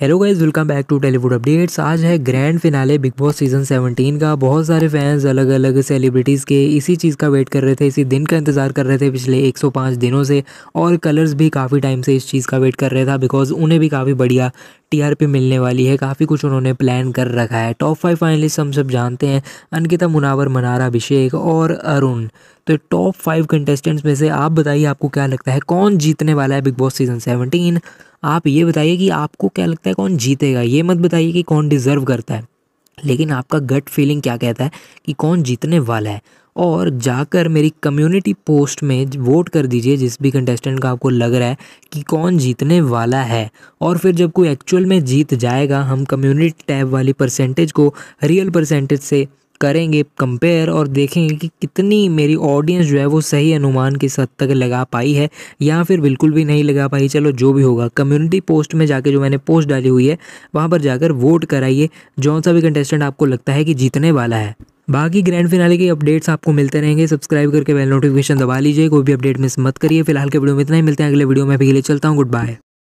hello guys welcome back to Tellywood updates आज है grand finale Bigg Boss season 17 का बहुत सारे फैंस अलग अलग सेलिब्रिटीज़ के इसी चीज़ का वेट कर रहे थे इसी दिन का इंतज़ार कर रहे थे पिछले 105 दिनों से और कलर्स भी काफ़ी टाइम से इस चीज़ का वेट कर रहे था बिकॉज उन्हें भी काफ़ी बढ़िया टीआरपी मिलने वाली है काफ़ी कुछ उन्होंने प्लान कर रखा है टॉप फाइव फाइनलिस्ट हम सब जानते हैं अनकिता मुनावर मनारा अभिषेक और अरुण तो टॉप फाइव कंटेस्टेंट्स में से आप बताइए आपको क्या लगता है कौन जीतने वाला है बिग बॉस सीजन सेवनटीन आप ये बताइए कि आपको क्या लगता है कौन जीतेगा ये मत बताइए कि कौन डिज़र्व करता है लेकिन आपका गट फीलिंग क्या कहता है कि कौन जीतने वाला है और जाकर मेरी कम्युनिटी पोस्ट में वोट कर दीजिए जिस भी कंटेस्टेंट का आपको लग रहा है कि कौन जीतने वाला है और फिर जब कोई एक्चुअल में जीत जाएगा हम कम्युनिटी टैब वाली परसेंटेज को रियल परसेंटेज से करेंगे कंपेयर और देखेंगे कि कितनी मेरी ऑडियंस जो है वो सही अनुमान के हद तक लगा पाई है या फिर बिल्कुल भी नहीं लगा पाई चलो जो भी होगा कम्युनिटी पोस्ट में जाके जो मैंने पोस्ट डाली हुई है वहाँ पर जाकर वोट कराइए जौन सा भी कंटेस्टेंट आपको लगता है कि जीतने वाला है बाकी ग्रैंड फिनाले के अपडेट्स आपको मिलते रहेंगे सब्सक्राइब करके बेल नोटिफिकेशन दबा लीजिए कोई भी अपडेट मिस मत करिए फिलहाल के वीडियो में इतना ही मिलते हैं अगले वीडियो में अभी के लिए चलता हूँ गुड बाय